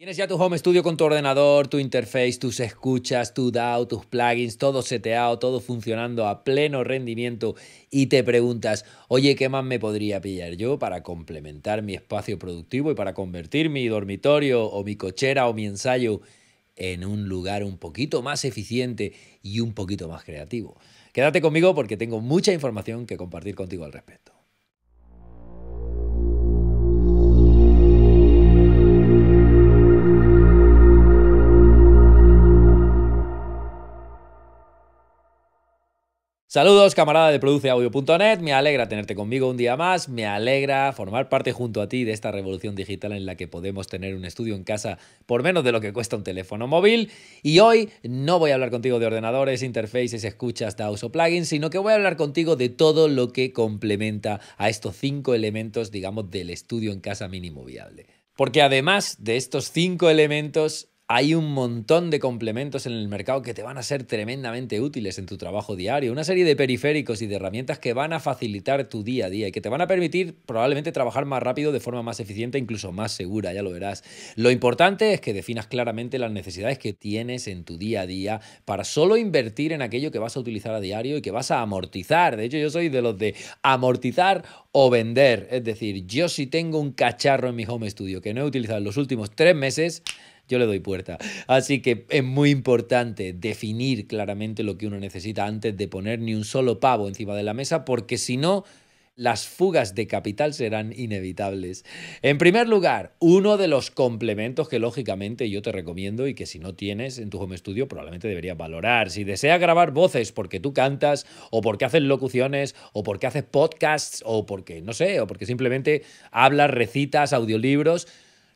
Tienes ya tu home studio con tu ordenador, tu interface, tus escuchas, tu DAO, tus plugins, todo seteado, todo funcionando a pleno rendimiento y te preguntas, oye, ¿qué más me podría pillar yo para complementar mi espacio productivo y para convertir mi dormitorio o mi cochera o mi ensayo en un lugar un poquito más eficiente y un poquito más creativo? Quédate conmigo porque tengo mucha información que compartir contigo al respecto. Saludos, camarada de produceaudio.net. Me alegra tenerte conmigo un día más. Me alegra formar parte junto a ti de esta revolución digital en la que podemos tener un estudio en casa por menos de lo que cuesta un teléfono móvil. Y hoy no voy a hablar contigo de ordenadores, interfaces, escuchas, DAOs o plugins, sino que voy a hablar contigo de todo lo que complementa a estos cinco elementos, digamos, del estudio en casa mínimo viable. Porque además de estos cinco elementos, hay un montón de complementos en el mercado que te van a ser tremendamente útiles en tu trabajo diario. Una serie de periféricos y de herramientas que van a facilitar tu día a día y que te van a permitir probablemente trabajar más rápido, de forma más eficiente, incluso más segura, ya lo verás. Lo importante es que definas claramente las necesidades que tienes en tu día a día para solo invertir en aquello que vas a utilizar a diario y que vas a amortizar. De hecho, yo soy de los de amortizar o vender. Es decir, yo si tengo un cacharro en mi home studio que no he utilizado en los últimos tres meses, yo le doy puerta. Así que es muy importante definir claramente lo que uno necesita antes de poner ni un solo pavo encima de la mesa, porque si no, las fugas de capital serán inevitables. En primer lugar, uno de los complementos que lógicamente yo te recomiendo y que si no tienes en tu home studio probablemente deberías valorar. Si deseas grabar voces porque tú cantas o porque haces locuciones o porque haces podcasts o porque, no sé, o porque simplemente hablas, recitas, audiolibros,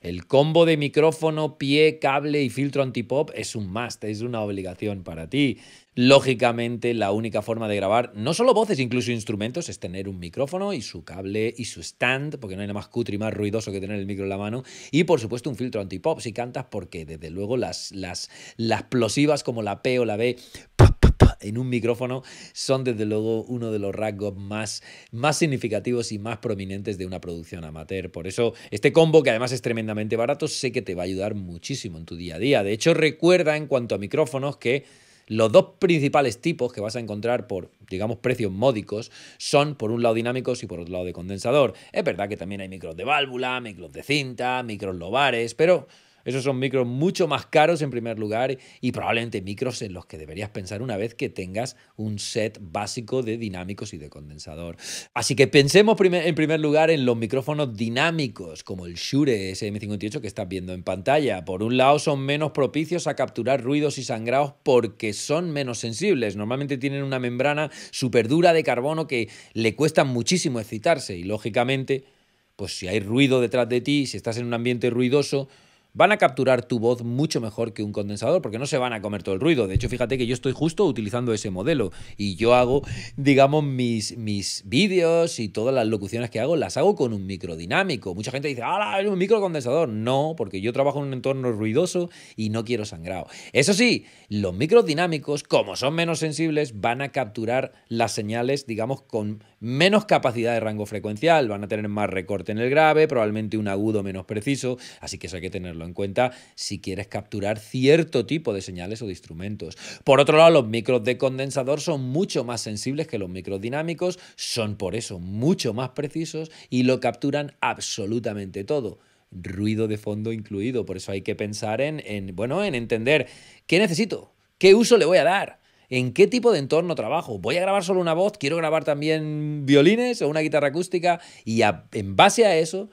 el combo de micrófono, pie, cable y filtro antipop es un must, es una obligación para ti. Lógicamente, la única forma de grabar no solo voces, incluso instrumentos, es tener un micrófono y su cable y su stand, porque no hay nada más y más ruidoso que tener el micro en la mano. Y por supuesto, un filtro antipop si cantas, porque desde luego las, las, las plosivas como la P o la B en un micrófono son desde luego uno de los rasgos más, más significativos y más prominentes de una producción amateur. Por eso este combo, que además es tremendamente barato, sé que te va a ayudar muchísimo en tu día a día. De hecho, recuerda en cuanto a micrófonos que... Los dos principales tipos que vas a encontrar por, digamos, precios módicos son, por un lado, dinámicos y por otro lado, de condensador. Es verdad que también hay micros de válvula, micros de cinta, micros lobares, pero esos son micros mucho más caros en primer lugar y probablemente micros en los que deberías pensar una vez que tengas un set básico de dinámicos y de condensador. Así que pensemos en primer lugar en los micrófonos dinámicos como el Shure SM58 que estás viendo en pantalla. Por un lado son menos propicios a capturar ruidos y sangrados porque son menos sensibles. Normalmente tienen una membrana súper dura de carbono que le cuesta muchísimo excitarse y lógicamente pues si hay ruido detrás de ti, si estás en un ambiente ruidoso, van a capturar tu voz mucho mejor que un condensador porque no se van a comer todo el ruido. De hecho, fíjate que yo estoy justo utilizando ese modelo y yo hago, digamos, mis, mis vídeos y todas las locuciones que hago las hago con un micro dinámico. Mucha gente dice, ¡ah, es un micro condensador No, porque yo trabajo en un entorno ruidoso y no quiero sangrado. Eso sí, los micro dinámicos, como son menos sensibles, van a capturar las señales, digamos, con menos capacidad de rango frecuencial, van a tener más recorte en el grave, probablemente un agudo menos preciso, así que eso hay que tenerlo en cuenta si quieres capturar cierto tipo de señales o de instrumentos. Por otro lado, los micros de condensador son mucho más sensibles que los micros dinámicos, son por eso mucho más precisos y lo capturan absolutamente todo ruido de fondo incluido. Por eso hay que pensar en, bueno, en entender qué necesito, qué uso le voy a dar, en qué tipo de entorno trabajo. ¿Voy a grabar solo una voz? ¿Quiero grabar también violines o una guitarra acústica? Y en base a eso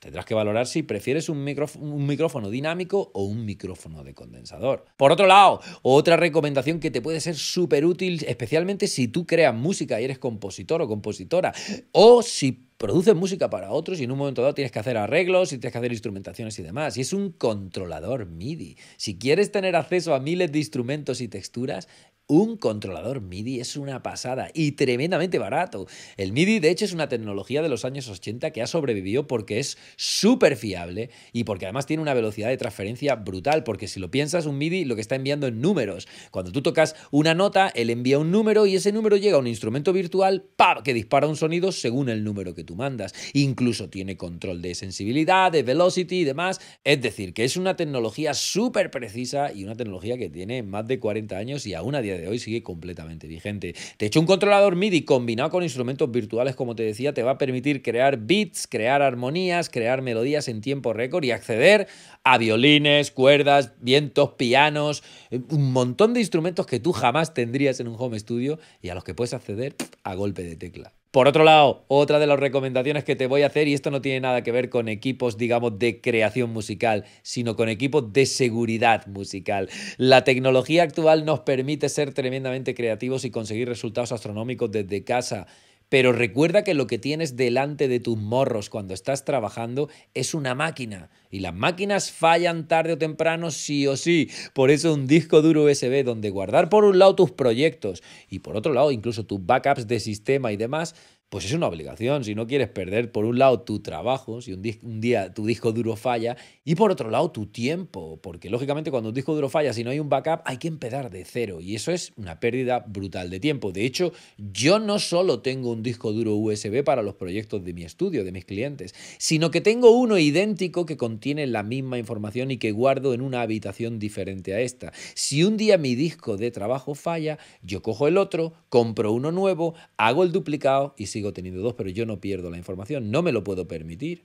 Tendrás que valorar si prefieres un, micrófono, dinámico o un micrófono de condensador. Por otro lado, otra recomendación que te puede ser súper útil, especialmente si tú creas música y eres compositor o compositora, o si produces música para otros y en un momento dado tienes que hacer arreglos y tienes que hacer instrumentaciones y demás. Y es un controlador MIDI. Si quieres tener acceso a miles de instrumentos y texturas, un controlador MIDI es una pasada y tremendamente barato. El MIDI, de hecho, es una tecnología de los años 80 que ha sobrevivido porque es súper fiable y porque además tiene una velocidad de transferencia brutal, porque si lo piensas, un MIDI lo que está enviando es números. Cuando tú tocas una nota, él envía un número y ese número llega a un instrumento virtual que dispara un sonido según el número que tú mandas. Incluso tiene control de sensibilidad, de velocity y demás. Es decir, que es una tecnología súper precisa y una tecnología que tiene más de 40 años y aún a día de de hoy sigue completamente vigente. De hecho, un controlador MIDI combinado con instrumentos virtuales, como te decía, te va a permitir crear beats, crear armonías, crear melodías en tiempo récord y acceder a violines, cuerdas, vientos, pianos, eh, un montón de instrumentos que tú jamás tendrías en un home studio y a los que puedes acceder a golpe de tecla. Por otro lado, otra de las recomendaciones que te voy a hacer, y esto no tiene nada que ver con equipos, digamos, de creación musical, sino con equipos de seguridad musical. La tecnología actual nos permite ser tremendamente creativos y conseguir resultados astronómicos desde casa. Pero recuerda que lo que tienes delante de tus morros cuando estás trabajando es una máquina. Y las máquinas fallan tarde o temprano sí o sí. Por eso un disco duro USB donde guardar por un lado tus proyectos y por otro lado incluso tus backups de sistema y demás pues es una obligación. Si no quieres perder, por un lado, tu trabajo, si un, día tu disco duro falla, y por otro lado, tu tiempo, porque lógicamente cuando un disco duro falla, si no hay un backup, hay que empezar de cero, y eso es una pérdida brutal de tiempo. De hecho, yo no solo tengo un disco duro USB para los proyectos de mi estudio, de mis clientes, sino que tengo uno idéntico que contiene la misma información y que guardo en una habitación diferente a esta. Si un día mi disco de trabajo falla, yo cojo el otro, compro uno nuevo, hago el duplicado y sigo teniendo dos, pero yo no pierdo la información, no me lo puedo permitir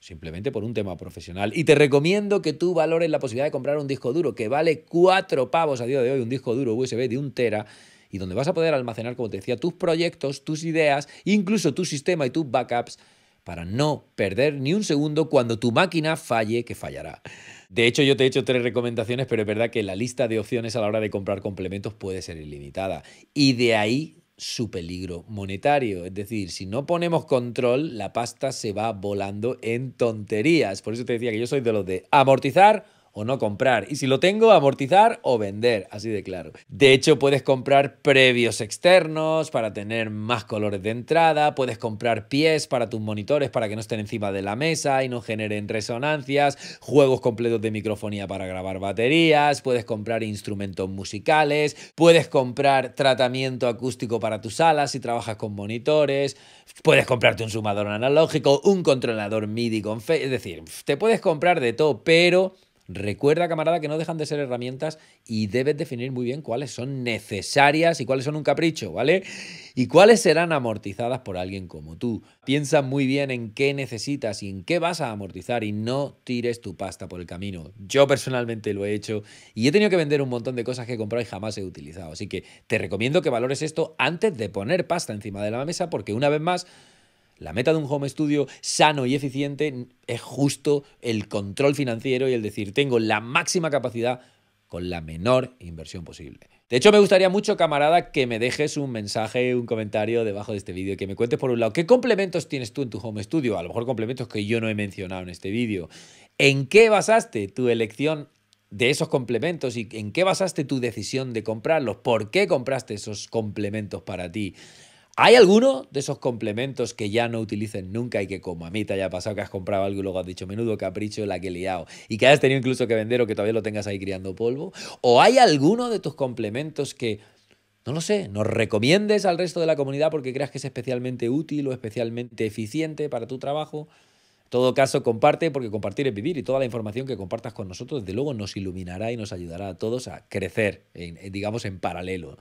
simplemente por un tema profesional. Y te recomiendo que tú valores la posibilidad de comprar un disco duro que vale cuatro pavos a día de hoy, un disco duro USB de un tera, y donde vas a poder almacenar, como te decía, tus proyectos, tus ideas, incluso tu sistema y tus backups para no perder ni un segundo cuando tu máquina falle, que fallará. De hecho, yo te he hecho tres recomendaciones, pero es verdad que la lista de opciones a la hora de comprar complementos puede ser ilimitada. Y de ahí su peligro monetario. Es decir, si no ponemos control, la pasta se va volando en tonterías. Por eso te decía que yo soy de los de amortizar o no comprar. Y si lo tengo, amortizar o vender, así de claro. De hecho, puedes comprar previos externos para tener más colores de entrada, puedes comprar pies para tus monitores para que no estén encima de la mesa y no generen resonancias, juegos completos de microfonía para grabar baterías, puedes comprar instrumentos musicales, puedes comprar tratamiento acústico para tus salas si trabajas con monitores, puedes comprarte un sumador analógico, un controlador MIDI con fe, es decir, te puedes comprar de todo, pero Recuerda, camarada, que no dejan de ser herramientas y debes definir muy bien cuáles son necesarias y cuáles son un capricho, ¿vale? Y cuáles serán amortizadas por alguien como tú. Piensa muy bien en qué necesitas y en qué vas a amortizar y no tires tu pasta por el camino. Yo personalmente lo he hecho y he tenido que vender un montón de cosas que he comprado y jamás he utilizado. Así que te recomiendo que valores esto antes de poner pasta encima de la mesa porque una vez más la meta de un home studio sano y eficiente es justo el control financiero y el decir, tengo la máxima capacidad con la menor inversión posible. De hecho, me gustaría mucho, camarada, que me dejes un mensaje, un comentario debajo de este vídeo, que me cuentes por un lado, ¿qué complementos tienes tú en tu home studio? A lo mejor complementos que yo no he mencionado en este vídeo. ¿En qué basaste tu elección de esos complementos y en qué basaste tu decisión de comprarlos? ¿Por qué compraste esos complementos para ti? ¿Hay alguno de esos complementos que ya no utilices nunca y que como a mí te haya pasado que has comprado algo y luego has dicho menudo capricho la que he liado y que hayas tenido incluso que vender o que todavía lo tengas ahí criando polvo? ¿O hay alguno de tus complementos que, no lo sé, nos recomiendes al resto de la comunidad porque creas que es especialmente útil o especialmente eficiente para tu trabajo? todo caso, comparte, porque compartir es vivir y toda la información que compartas con nosotros, desde luego, nos iluminará y nos ayudará a todos a crecer, digamos, en paralelo.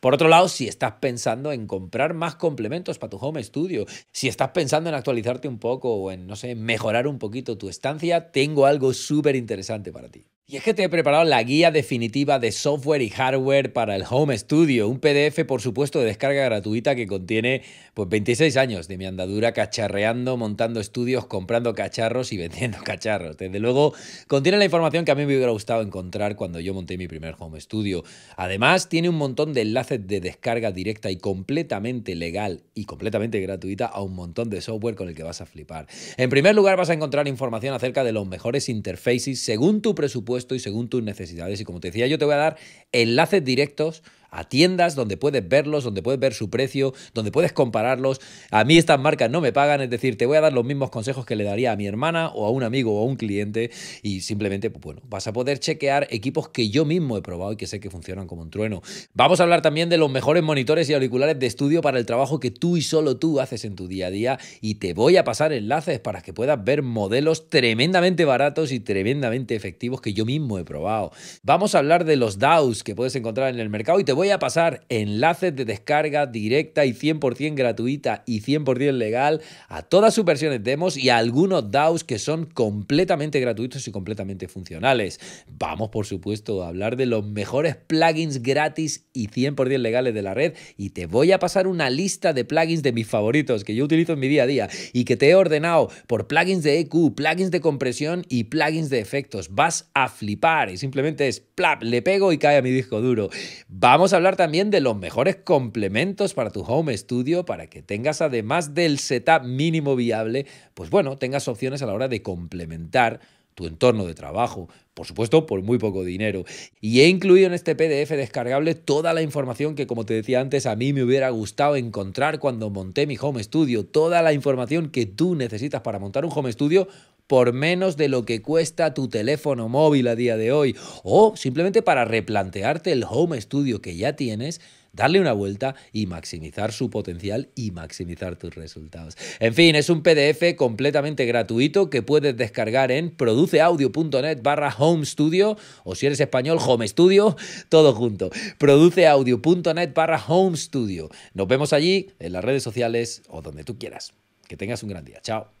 Por otro lado, si estás pensando en comprar más complementos para tu home studio, si estás pensando en actualizarte un poco o en, no sé, mejorar un poquito tu estancia, tengo algo súper interesante para ti. Y es que te he preparado la guía definitiva de software y hardware para el Home Studio, un PDF por supuesto de descarga gratuita que contiene pues 26 años de mi andadura cacharreando, montando estudios, comprando cacharros y vendiendo cacharros. Desde luego contiene la información que a mí me hubiera gustado encontrar cuando yo monté mi primer Home Studio. Además tiene un montón de enlaces de descarga directa y completamente legal y completamente gratuita a un montón de software con el que vas a flipar. En primer lugar vas a encontrar información acerca de los mejores interfaces según tu presupuesto estoy y según tus necesidades. Y como te decía, yo te voy a dar enlaces directos a tiendas donde puedes verlos, donde puedes ver su precio, donde puedes compararlos. A mí estas marcas no me pagan, es decir, te voy a dar los mismos consejos que le daría a mi hermana o a un amigo o a un cliente y simplemente, pues bueno, vas a poder chequear equipos que yo mismo he probado y que sé que funcionan como un trueno. Vamos a hablar también de los mejores monitores y auriculares de estudio para el trabajo que tú y solo tú haces en tu día a día y te voy a pasar enlaces para que puedas ver modelos tremendamente baratos y tremendamente efectivos que yo mismo he probado. Vamos a hablar de los DAOs que puedes encontrar en el mercado y te voy a pasar enlaces de descarga directa y 100% gratuita y 100% legal a todas sus versiones demos y a algunos DAOs que son completamente gratuitos y completamente funcionales. Vamos, por supuesto, a hablar de los mejores plugins gratis y 100% legales de la red y te voy a pasar una lista de plugins de mis favoritos que yo utilizo en mi día a día y que te he ordenado por plugins de EQ, plugins de compresión y plugins de efectos. Vas a flipar y simplemente es plap, le pego y cae a mi disco duro. Vamos a hablar también de los mejores complementos para tu home studio para que tengas además del setup mínimo viable, pues bueno, tengas opciones a la hora de complementar tu entorno de trabajo, por supuesto por muy poco dinero. Y he incluido en este PDF descargable toda la información que, como te decía antes, a mí me hubiera gustado encontrar cuando monté mi home studio, toda la información que tú necesitas para montar un home studio por menos de lo que cuesta tu teléfono móvil a día de hoy. O simplemente para replantearte el home studio que ya tienes darle una vuelta y maximizar su potencial y maximizar tus resultados. En fin, es un PDF completamente gratuito que puedes descargar en produceaudio.net barra home studio o si eres español, home studio, todo junto. produceaudio.net barra home studio. Nos vemos allí, en las redes sociales o donde tú quieras. Que tengas un gran día. Chao.